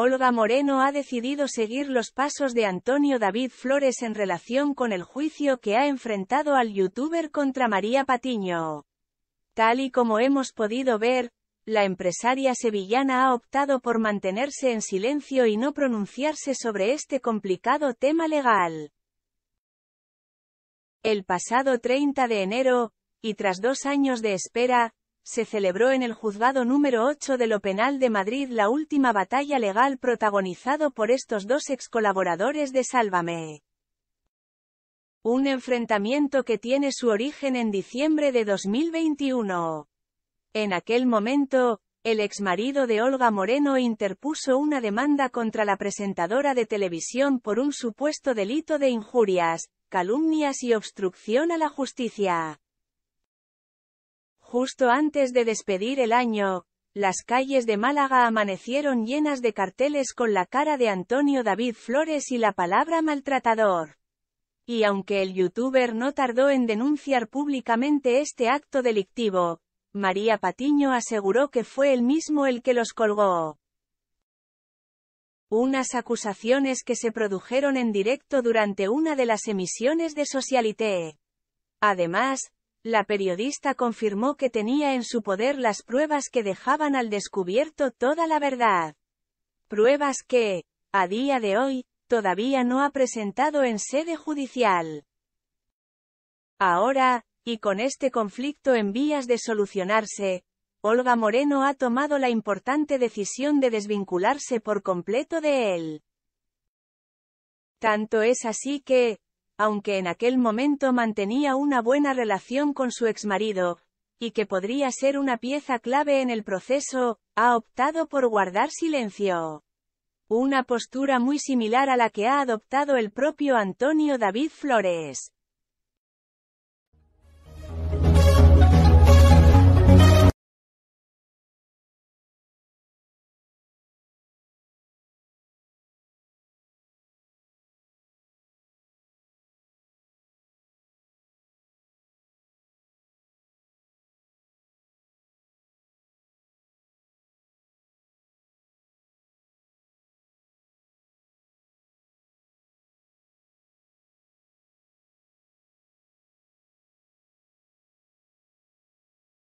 Olga Moreno ha decidido seguir los pasos de Antonio David Flores en relación con el juicio que ha enfrentado al youtuber contra María Patiño. Tal y como hemos podido ver, la empresaria sevillana ha optado por mantenerse en silencio y no pronunciarse sobre este complicado tema legal. El pasado 30 de enero, y tras dos años de espera, se celebró en el juzgado número 8 de lo penal de Madrid la última batalla legal protagonizado por estos dos ex colaboradores de Sálvame. Un enfrentamiento que tiene su origen en diciembre de 2021. En aquel momento, el exmarido de Olga Moreno interpuso una demanda contra la presentadora de televisión por un supuesto delito de injurias, calumnias y obstrucción a la justicia. Justo antes de despedir el año, las calles de Málaga amanecieron llenas de carteles con la cara de Antonio David Flores y la palabra maltratador. Y aunque el youtuber no tardó en denunciar públicamente este acto delictivo, María Patiño aseguró que fue él mismo el que los colgó. Unas acusaciones que se produjeron en directo durante una de las emisiones de Socialité. Además, la periodista confirmó que tenía en su poder las pruebas que dejaban al descubierto toda la verdad. Pruebas que, a día de hoy, todavía no ha presentado en sede judicial. Ahora, y con este conflicto en vías de solucionarse, Olga Moreno ha tomado la importante decisión de desvincularse por completo de él. Tanto es así que, aunque en aquel momento mantenía una buena relación con su exmarido, y que podría ser una pieza clave en el proceso, ha optado por guardar silencio. Una postura muy similar a la que ha adoptado el propio Antonio David Flores.